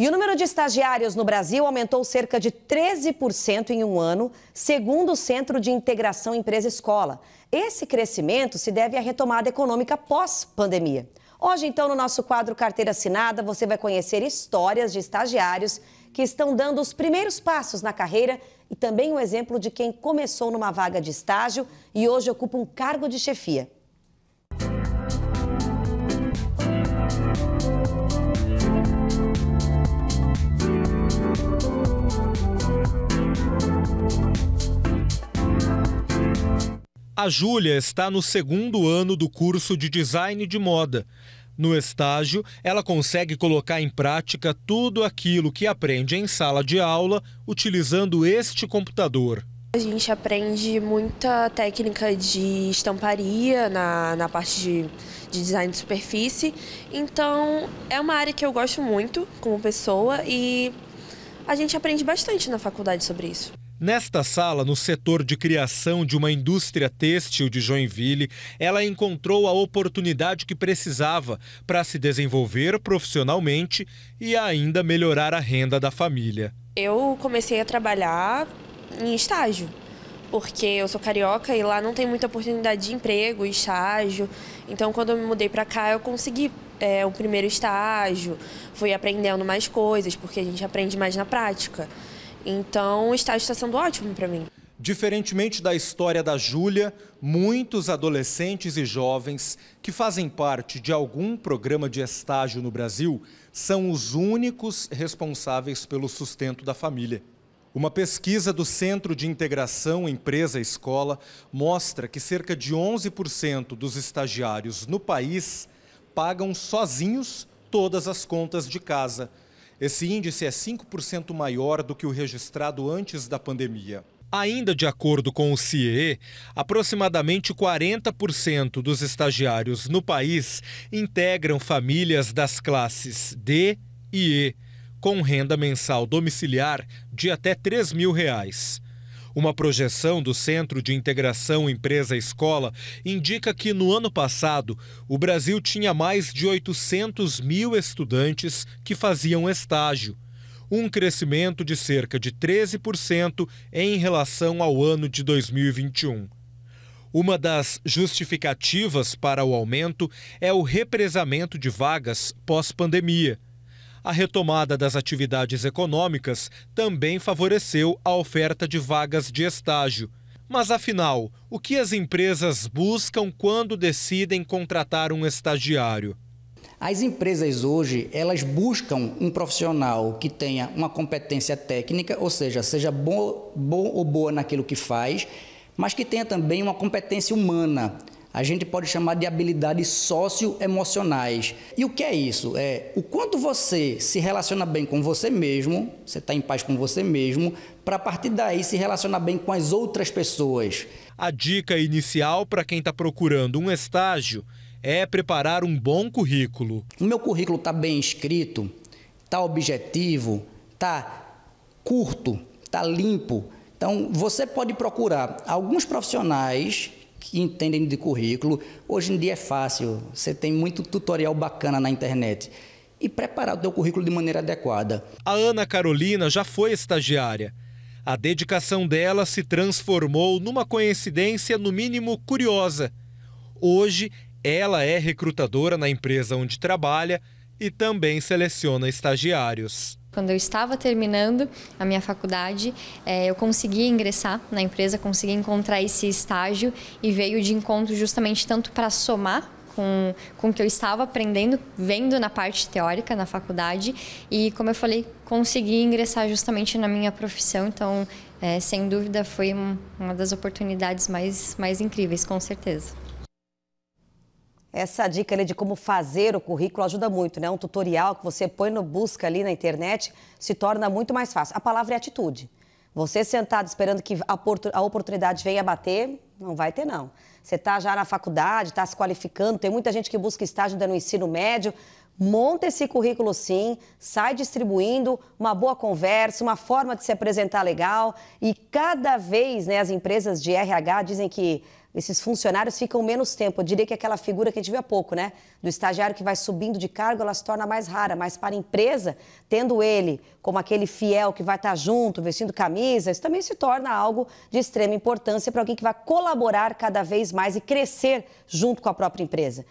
E o número de estagiários no Brasil aumentou cerca de 13% em um ano, segundo o Centro de Integração Empresa Escola. Esse crescimento se deve à retomada econômica pós-pandemia. Hoje, então, no nosso quadro Carteira Assinada, você vai conhecer histórias de estagiários que estão dando os primeiros passos na carreira e também o um exemplo de quem começou numa vaga de estágio e hoje ocupa um cargo de chefia. A Júlia está no segundo ano do curso de design de moda. No estágio, ela consegue colocar em prática tudo aquilo que aprende em sala de aula utilizando este computador. A gente aprende muita técnica de estamparia na, na parte de, de design de superfície. Então, é uma área que eu gosto muito como pessoa e a gente aprende bastante na faculdade sobre isso. Nesta sala, no setor de criação de uma indústria têxtil de Joinville, ela encontrou a oportunidade que precisava para se desenvolver profissionalmente e ainda melhorar a renda da família. Eu comecei a trabalhar em estágio, porque eu sou carioca e lá não tem muita oportunidade de emprego, estágio. Então, quando eu me mudei para cá, eu consegui é, o primeiro estágio, fui aprendendo mais coisas, porque a gente aprende mais na prática. Então, está, está sendo ótimo para mim. Diferentemente da história da Júlia, muitos adolescentes e jovens que fazem parte de algum programa de estágio no Brasil são os únicos responsáveis pelo sustento da família. Uma pesquisa do Centro de Integração Empresa-Escola mostra que cerca de 11% dos estagiários no país pagam sozinhos todas as contas de casa esse índice é 5% maior do que o registrado antes da pandemia. Ainda de acordo com o CIE, aproximadamente 40% dos estagiários no país integram famílias das classes D e E, com renda mensal domiciliar de até R$ 3 mil. Reais. Uma projeção do Centro de Integração Empresa-Escola indica que no ano passado o Brasil tinha mais de 800 mil estudantes que faziam estágio, um crescimento de cerca de 13% em relação ao ano de 2021. Uma das justificativas para o aumento é o represamento de vagas pós-pandemia. A retomada das atividades econômicas também favoreceu a oferta de vagas de estágio. Mas afinal, o que as empresas buscam quando decidem contratar um estagiário? As empresas hoje, elas buscam um profissional que tenha uma competência técnica, ou seja, seja bom, bom ou boa naquilo que faz, mas que tenha também uma competência humana, a gente pode chamar de habilidades socioemocionais. E o que é isso? É o quanto você se relaciona bem com você mesmo, você está em paz com você mesmo, para a partir daí se relacionar bem com as outras pessoas. A dica inicial para quem está procurando um estágio é preparar um bom currículo. O meu currículo está bem escrito, está objetivo, está curto, está limpo. Então você pode procurar alguns profissionais que entendem de currículo. Hoje em dia é fácil, você tem muito tutorial bacana na internet. E preparar o seu currículo de maneira adequada. A Ana Carolina já foi estagiária. A dedicação dela se transformou numa coincidência, no mínimo curiosa. Hoje, ela é recrutadora na empresa onde trabalha e também seleciona estagiários. Quando eu estava terminando a minha faculdade, é, eu consegui ingressar na empresa, consegui encontrar esse estágio e veio de encontro justamente tanto para somar com, com o que eu estava aprendendo, vendo na parte teórica, na faculdade, e como eu falei, consegui ingressar justamente na minha profissão, então, é, sem dúvida, foi uma das oportunidades mais, mais incríveis, com certeza. Essa dica ali de como fazer o currículo ajuda muito, né? Um tutorial que você põe no busca ali na internet se torna muito mais fácil. A palavra é atitude. Você sentado esperando que a oportunidade venha bater, não vai ter não. Você está já na faculdade, está se qualificando, tem muita gente que busca estágio ainda no ensino médio. Monta esse currículo sim, sai distribuindo uma boa conversa, uma forma de se apresentar legal. E cada vez né, as empresas de RH dizem que esses funcionários ficam menos tempo. Eu diria que aquela figura que a gente viu há pouco, né? Do estagiário que vai subindo de cargo, ela se torna mais rara. Mas para a empresa, tendo ele como aquele fiel que vai estar junto, vestindo camisa, isso também se torna algo de extrema importância para alguém que vai colaborar cada vez mais e crescer junto com a própria empresa.